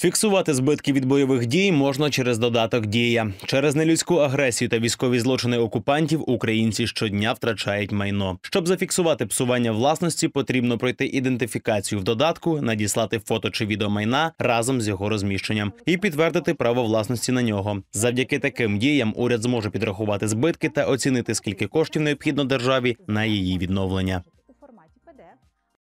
Фіксувати збитки від бойових дій можна через додаток Дія через нелюдську агресію та військові злочини окупантів українці щодня втрачають майно. Щоб зафіксувати псування власності, потрібно пройти ідентифікацію в додатку, надіслати фото чи відео майна разом з його розміщенням і підтвердити право власності на нього. Завдяки таким діям уряд зможе підрахувати збитки та оцінити скільки коштів необхідно державі на її відновлення.